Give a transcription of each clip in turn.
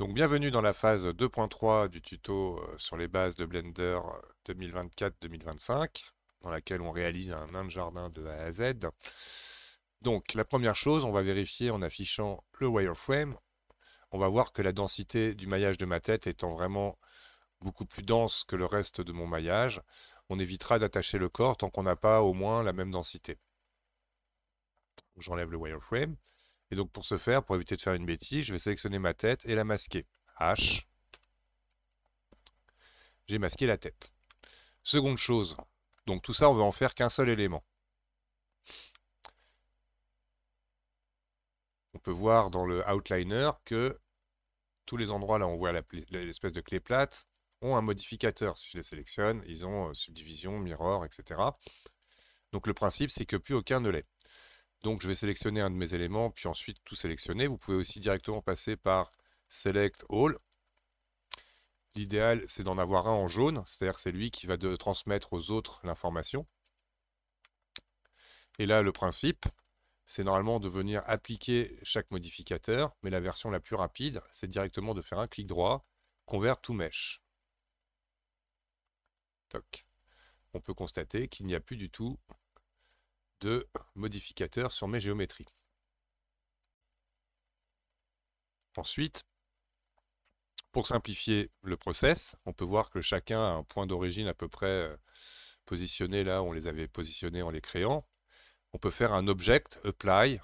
Donc bienvenue dans la phase 2.3 du tuto euh, sur les bases de Blender 2024-2025, euh, dans laquelle on réalise un nain jardin de A à Z. Donc la première chose, on va vérifier en affichant le wireframe. On va voir que la densité du maillage de ma tête étant vraiment beaucoup plus dense que le reste de mon maillage, on évitera d'attacher le corps tant qu'on n'a pas au moins la même densité. J'enlève le wireframe. Et donc pour ce faire, pour éviter de faire une bêtise, je vais sélectionner ma tête et la masquer. H. J'ai masqué la tête. Seconde chose, donc tout ça, on va en faire qu'un seul élément. On peut voir dans le outliner que tous les endroits là on voit l'espèce de clé plate ont un modificateur. Si je les sélectionne, ils ont euh, subdivision, mirror, etc. Donc le principe, c'est que plus aucun ne l'est. Donc je vais sélectionner un de mes éléments, puis ensuite tout sélectionner. Vous pouvez aussi directement passer par Select All. L'idéal, c'est d'en avoir un en jaune, c'est-à-dire c'est lui qui va transmettre aux autres l'information. Et là, le principe, c'est normalement de venir appliquer chaque modificateur, mais la version la plus rapide, c'est directement de faire un clic droit, Convert to Mesh. Toc. On peut constater qu'il n'y a plus du tout de modificateurs sur mes géométries. Ensuite, pour simplifier le process, on peut voir que chacun a un point d'origine à peu près euh, positionné là où on les avait positionnés en les créant. On peut faire un object apply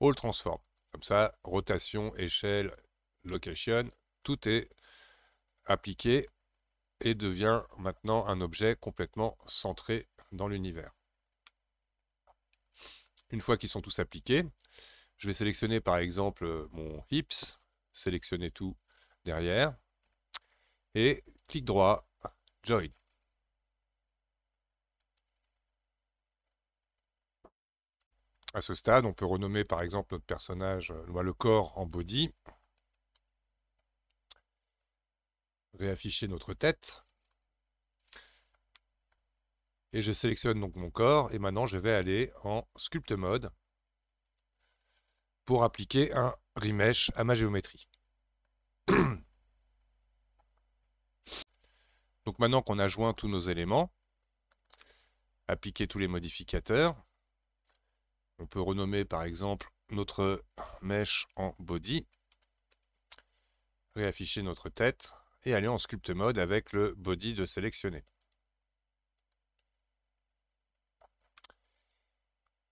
all transform. Comme ça, rotation, échelle, location, tout est appliqué et devient maintenant un objet complètement centré dans l'univers. Une fois qu'ils sont tous appliqués, je vais sélectionner par exemple mon hips, sélectionner tout derrière, et clic droit, join. À ce stade, on peut renommer par exemple notre personnage, euh, le corps en body, réafficher notre tête, et je sélectionne donc mon corps et maintenant je vais aller en sculpt mode pour appliquer un remesh à ma géométrie. donc maintenant qu'on a joint tous nos éléments, appliquer tous les modificateurs, on peut renommer par exemple notre mesh en body, réafficher notre tête et aller en sculpt mode avec le body de sélectionner.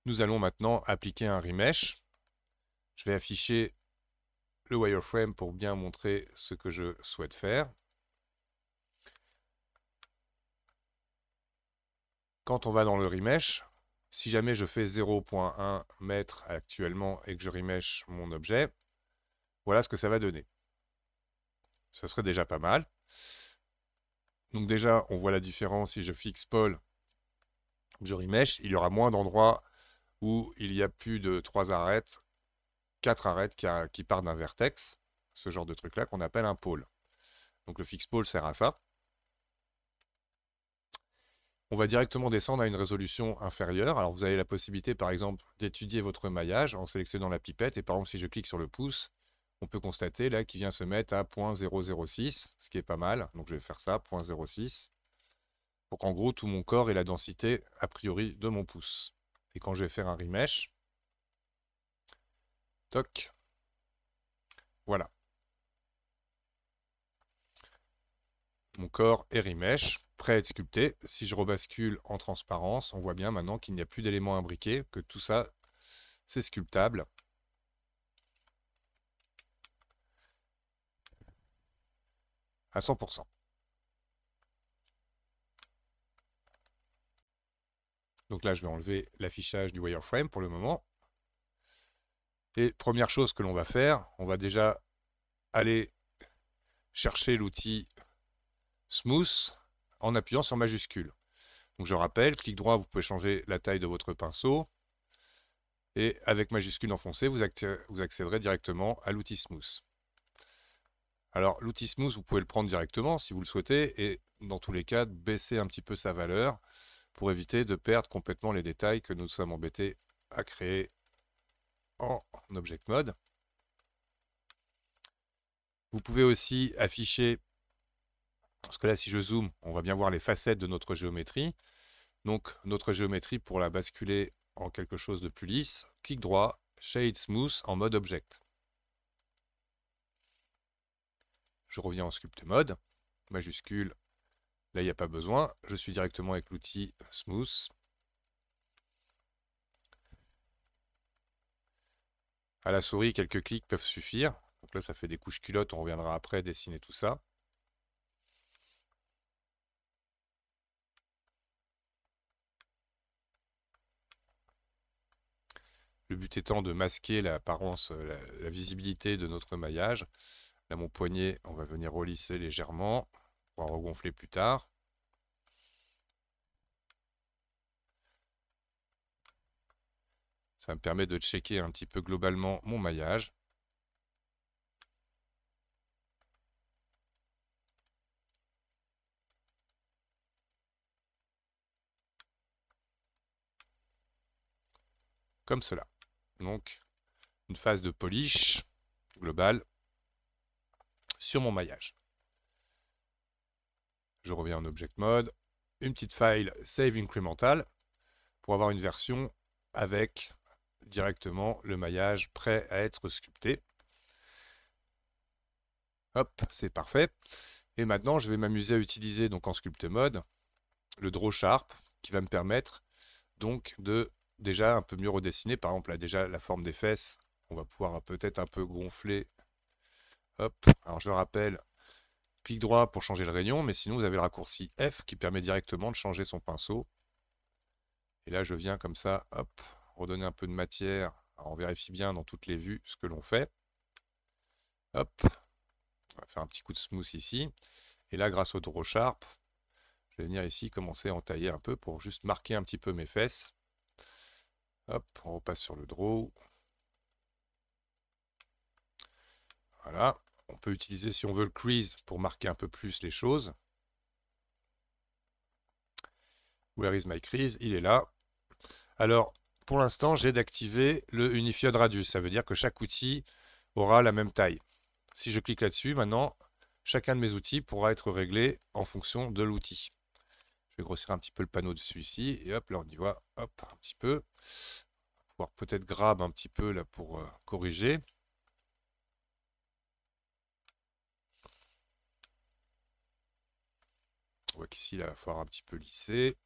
Nous allons maintenant appliquer un remesh. Je vais afficher le wireframe pour bien montrer ce que je souhaite faire. Quand on va dans le remesh, si jamais je fais 0.1 m actuellement et que je remesh mon objet, voilà ce que ça va donner. Ce serait déjà pas mal. Donc déjà, on voit la différence si je fixe Paul, je remesh, il y aura moins d'endroits où il y a plus de trois arêtes, quatre arêtes qui, partent d'un vertex, ce genre de truc-là qu'on appelle un pôle. Donc le fixe pôle sert à ça. On va directement descendre à une résolution inférieure. Alors vous avez la possibilité par exemple d'étudier votre maillage en sélectionnant la pipette. Et par exemple si je clique sur le pouce, on peut constater là qu'il vient se mettre à 0.006, ce qui est pas mal. Donc je vais faire ça, 0.06. pour qu'en gros tout mon corps ait la densité a priori de mon pouce. Et quand je vais faire un remesh, toc, voilà. Mon corps est remesh, prêt à être sculpté. Si je rebascule en transparence, on voit bien maintenant qu'il n'y a plus d'éléments imbriqués, que tout ça, c'est sculptable. À 100%. Donc là, je vais enlever l'affichage du wireframe pour le moment. Et première chose que l'on va faire, on va déjà aller chercher l'outil Smooth en appuyant sur majuscule. Donc je rappelle, clic droit, vous pouvez changer la taille de votre pinceau. Et avec majuscule enfoncé, vous, vous accéderez directement à l'outil Smooth. Alors l'outil Smooth, vous pouvez le prendre directement si vous le souhaitez, et dans tous les cas, baisser un petit peu sa valeur pour éviter de perdre complètement les détails que nous sommes embêtés à créer en object mode. Vous pouvez aussi afficher, parce que là si je zoome, on va bien voir les facettes de notre géométrie. Donc notre géométrie, pour la basculer en quelque chose de plus lisse, clic droit, Shade Smooth en mode Object. Je reviens en Sculpt Mode, majuscule, Là, il n'y a pas besoin. Je suis directement avec l'outil Smooth. À la souris, quelques clics peuvent suffire. Donc là, ça fait des couches culottes. On reviendra après dessiner tout ça. Le but étant de masquer l'apparence, euh, la, la, visibilité de notre maillage. Là, mon poignet, on va venir relisser légèrement va regonfler plus tard. Ça me permet de checker un petit peu globalement mon maillage. Comme cela. Donc, une phase de polish globale sur mon maillage. Je reviens en object mode, une petite file save incremental pour avoir une version avec directement le maillage prêt à être sculpté. Hop, c'est parfait. Et maintenant, je vais m'amuser à utiliser donc en Sculpt mode le draw sharp qui va me permettre donc de déjà un peu mieux redessiner. Par exemple, là déjà la forme des fesses, on va pouvoir peut-être un peu gonfler. Hop, alors je rappelle, Clic droit pour changer le rayon, mais sinon vous avez le raccourci F qui permet directement de changer son pinceau. Et là je viens comme ça, hop, redonner un peu de matière. on vérifie bien dans toutes les vues ce que l'on fait. Hop, on va faire un petit coup de smooth ici. Et là grâce au draw sharp, je vais venir ici commencer à tailler un peu pour juste marquer un petit peu mes fesses. Hop, on repasse sur le draw. Voilà on peut utiliser, si on veut, le crease pour marquer un peu plus les choses. Where is my crease Il est là. Alors, pour l'instant, j'ai d'activer le Unified Radius. Ça veut dire que chaque outil aura la même taille. Si je clique là-dessus, maintenant, chacun de mes outils pourra être réglé en fonction de l'outil. Je vais grossir un petit peu le panneau de celui-ci. Et hop, là, on y voit hop, un petit peu. On va pouvoir peut-être grab un petit peu là pour euh, corriger. qu'ici, il va falloir un petit peu lisser.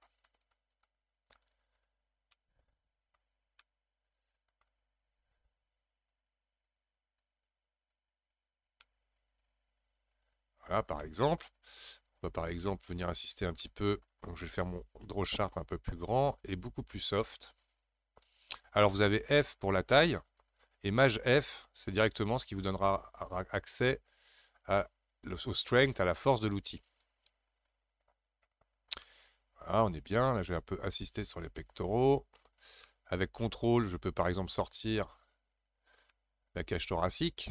Voilà, par exemple. On va par exemple venir insister un petit peu. Donc, je vais faire mon draw sharp un peu plus grand et beaucoup plus soft. Alors, vous avez F pour la taille. Et maj F, c'est directement ce qui vous donnera accès au strength, à la force de l'outil. Ah, on est bien. Là, je vais un peu assister sur les pectoraux. Avec contrôle, je peux par exemple sortir la cage thoracique,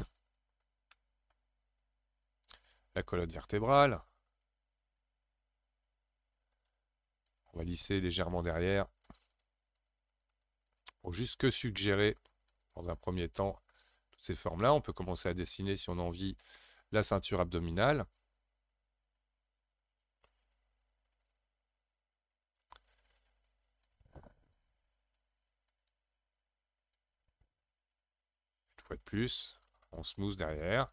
la colonne vertébrale. On va lisser légèrement derrière pour jusque suggérer dans un premier temps toutes ces formes-là. On peut commencer à dessiner si on a envie la ceinture abdominale. fois de plus. On smooth derrière.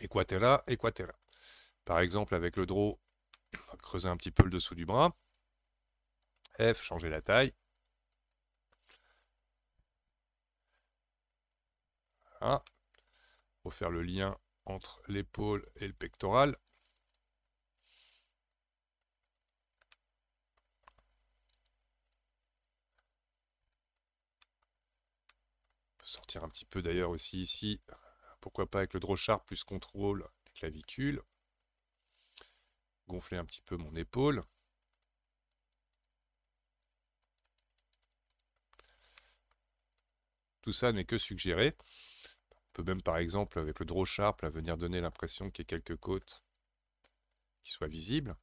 Equatera, Equatera. Par exemple, avec le draw, on va creuser un petit peu le dessous du bras. F, changer la taille. Voilà. Pour faire le lien entre l'épaule et le pectoral. sortir un petit peu d'ailleurs aussi ici, pourquoi pas avec le draw sharp, plus contrôle clavicule, gonfler un petit peu mon épaule. Tout ça n'est que suggéré. On peut même par exemple avec le draw sharp venir donner l'impression qu'il y ait quelques côtes qui soient visibles.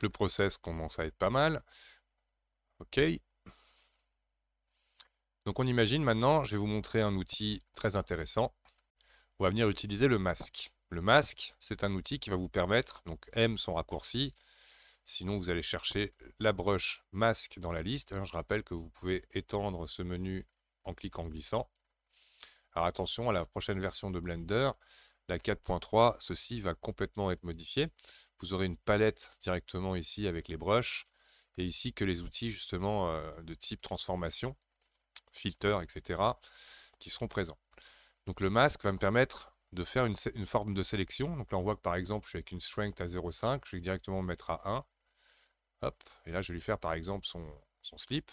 Le process commence à être pas mal. OK. Donc on imagine maintenant, je vais vous montrer un outil très intéressant. On va venir utiliser le masque. Le masque, c'est un outil qui va vous permettre, donc M son raccourci, sinon vous allez chercher la broche masque dans la liste. Hein, je rappelle que vous pouvez étendre ce menu en cliquant glissant. Alors attention, à la prochaine version de Blender, la 4.3, ceci va complètement être modifié vous aurez une palette directement ici avec les brushes et ici que les outils justement euh, de type transformation, filter, etc. qui seront présents. Donc le masque va me permettre de faire une, forme de sélection. Donc là on voit que par exemple je suis avec une strength à 0,5, je vais directement mettre à 1. Hop, et là je vais lui faire par exemple son slip.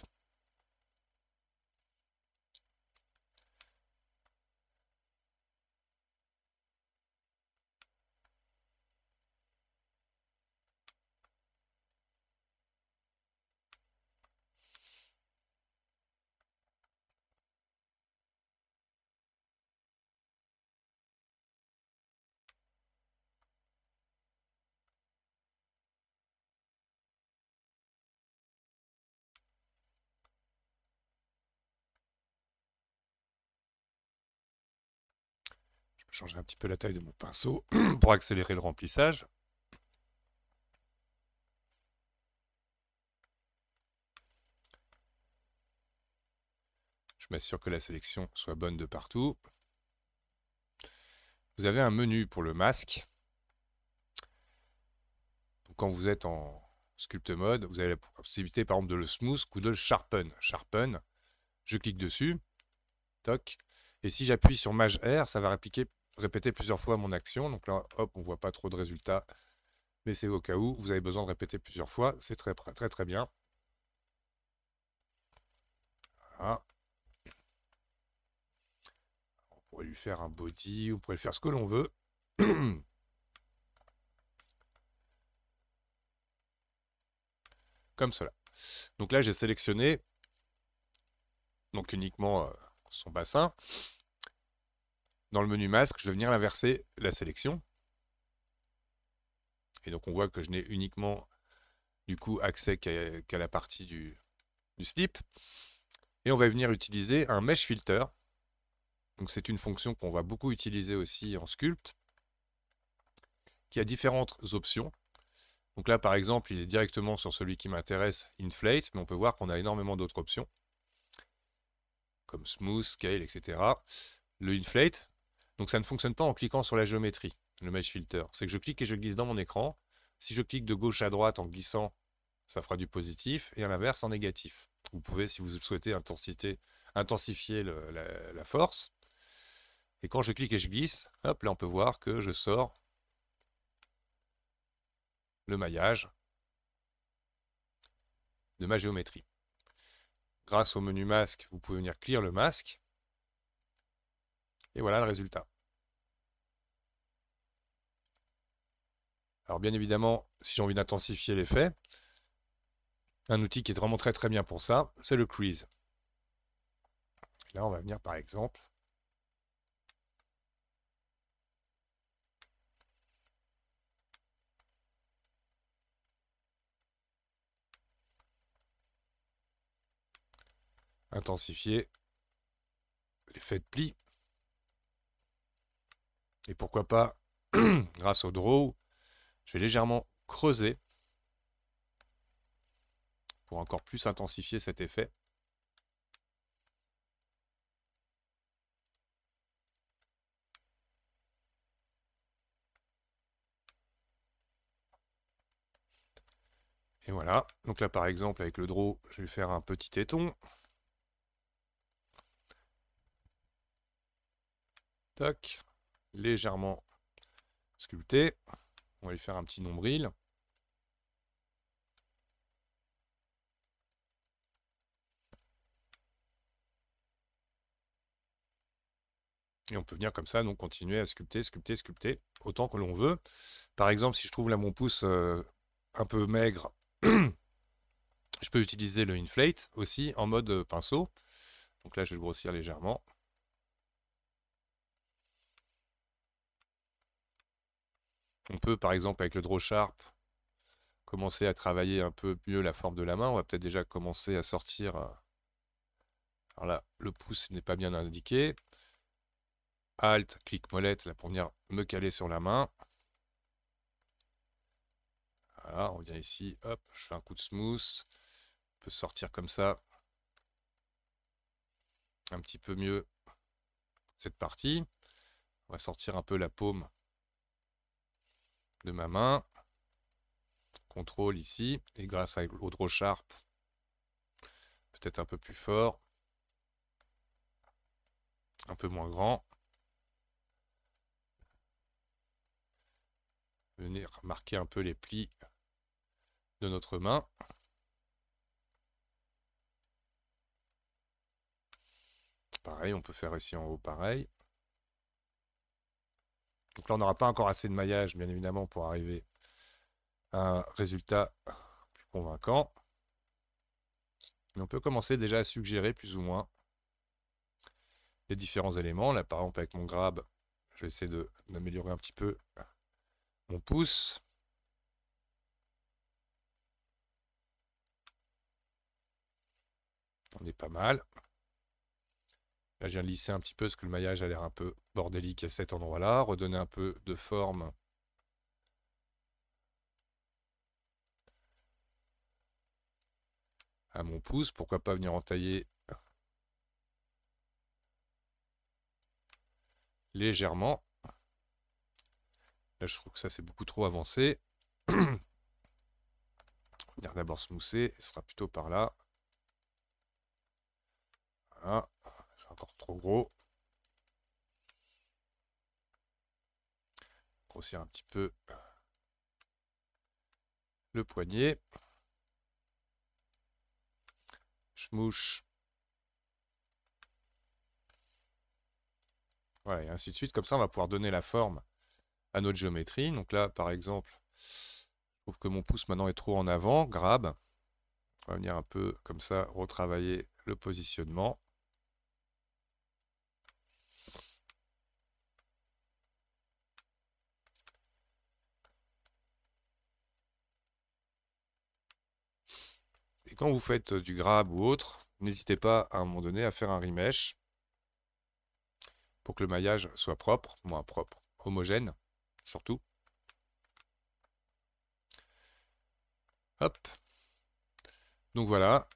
changer un petit peu la taille de mon pinceau pour accélérer le remplissage. Je m'assure que la sélection soit bonne de partout. Vous avez un menu pour le masque. quand vous êtes en sculpt mode, vous avez la possibilité par exemple de le smooth ou de le sharpen. Sharpen, je clique dessus, toc, et si j'appuie sur Maj R, ça va répliquer répéter plusieurs fois mon action. Donc là, hop, on ne voit pas trop de résultats, mais c'est au cas où vous avez besoin de répéter plusieurs fois. C'est très, très, très bien. On pourrait lui faire un body, on pourrait faire ce que l'on veut. Comme cela. Donc là, j'ai sélectionné donc uniquement euh, son bassin dans le menu masque, je vais venir inverser la sélection. Et donc on voit que je n'ai uniquement du coup accès qu'à la partie du, du slip. Et on va venir utiliser un mesh filter. Donc c'est une fonction qu'on va beaucoup utiliser aussi en sculpt, qui a différentes options. Donc là, par exemple, il est directement sur celui qui m'intéresse, Inflate, mais on peut voir qu'on a énormément d'autres options, comme Smooth, Scale, etc. Le Inflate, donc ça ne fonctionne pas en cliquant sur la géométrie, le mesh filter. C'est que je clique et je glisse dans mon écran. Si je clique de gauche à droite en glissant, ça fera du positif, et à l'inverse en négatif. Vous pouvez, si vous le souhaitez, intensifier la, la, force. Et quand je clique et je glisse, hop, là on peut voir que je sors le maillage de ma géométrie. Grâce au menu masque, vous pouvez venir clear le masque et voilà le résultat. Alors bien évidemment, si j'ai envie d'intensifier l'effet, un outil qui est vraiment très très bien pour ça, c'est le crease. Là, on va venir par exemple intensifier l'effet de pli. Et pourquoi pas, grâce au draw, je vais légèrement creuser pour encore plus intensifier cet effet. Et voilà. Donc là, par exemple, avec le draw, je vais faire un petit téton. Tac légèrement sculpté. On va lui faire un petit nombril. Et on peut venir comme ça, donc continuer à sculpter, sculpter, sculpter, autant que l'on veut. Par exemple, si je trouve là mon pouce euh, un peu maigre, je peux utiliser le inflate aussi en mode euh, pinceau. Donc là, je vais le grossir légèrement. On peut, par exemple, avec le draw sharp, commencer à travailler un peu mieux la forme de la main. On va peut-être déjà commencer à sortir. Euh, alors là, le pouce n'est pas bien indiqué. Alt, clic molette, là pour venir me caler sur la main. Voilà, on vient ici, hop, je fais un coup de smooth. On peut sortir comme ça. Un petit peu mieux cette partie. On va sortir un peu la paume de ma main. Contrôle ici. Et grâce à l'autre Sharp, peut-être un peu plus fort. Un peu moins grand. Venir marquer un peu les plis de notre main. Pareil, on peut faire ici en haut pareil. Donc là, on n'aura pas encore assez de maillage, bien évidemment, pour arriver à un résultat plus convaincant. Mais on peut commencer déjà à suggérer plus ou moins les différents éléments. Là, par exemple, avec mon grab, je vais essayer d'améliorer un petit peu mon pouce. On est pas mal. Là, je viens de lisser un petit peu parce que le maillage a l'air un peu bordélique à cet endroit-là, redonner un peu de forme à mon pouce, pourquoi pas venir en tailler légèrement. Là, je trouve que ça, c'est beaucoup trop avancé. Venir d'abord se mousser, ce sera plutôt par là. Voilà, c'est encore trop gros. un petit peu euh, le poignet. Schmouche. Voilà, et ainsi de suite. Comme ça, on va pouvoir donner la forme à notre géométrie. Donc là, par exemple, je trouve que mon pouce maintenant est trop en avant, grab. On va venir un peu comme ça retravailler le positionnement. quand vous faites euh, du grab ou autre, n'hésitez pas à un moment donné à faire un remesh pour que le maillage soit propre, moins propre, homogène surtout. Hop. Donc voilà,